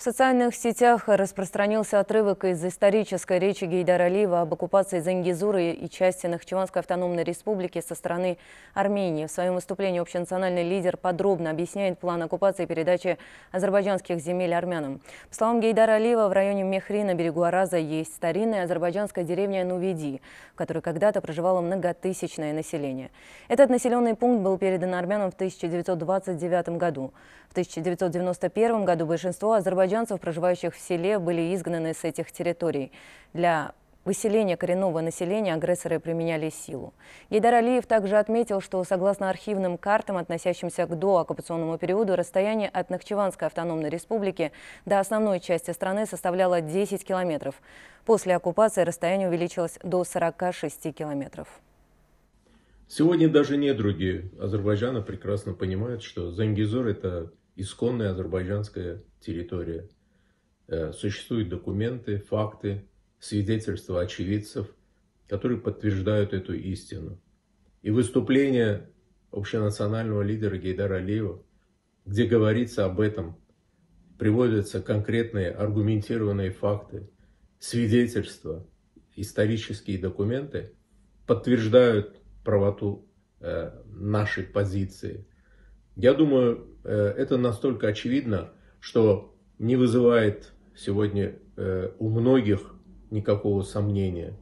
В социальных сетях распространился отрывок из исторической речи Гейдара Алиева об оккупации Зангизуры и части Нахчеванской автономной республики со стороны Армении. В своем выступлении общенациональный лидер подробно объясняет план оккупации и передачи азербайджанских земель армянам. По словам Гейдара Алиева, в районе Мехри на берегу Араза есть старинная азербайджанская деревня Нуведи, в которой когда-то проживало многотысячное население. Этот населенный пункт был передан армянам в 1929 году. В 1991 году большинство азербайджанцев азербайджанцев, проживающих в селе, были изгнаны с этих территорий. Для выселения коренного населения агрессоры применяли силу. Гейдар Алиев также отметил, что согласно архивным картам, относящимся к дооккупационному периоду, расстояние от Нахчеванской автономной республики до основной части страны составляло 10 километров. После оккупации расстояние увеличилось до 46 километров. Сегодня даже недруги Азербайджана прекрасно понимают, что Зангизур – это исконная азербайджанская территория. Э, существуют документы, факты, свидетельства очевидцев, которые подтверждают эту истину. И выступление общенационального лидера Гейдара Алиева, где говорится об этом, приводятся конкретные аргументированные факты, свидетельства, исторические документы, подтверждают правоту э, нашей позиции – я думаю, э, это настолько очевидно, что не вызывает сегодня э, у многих никакого сомнения.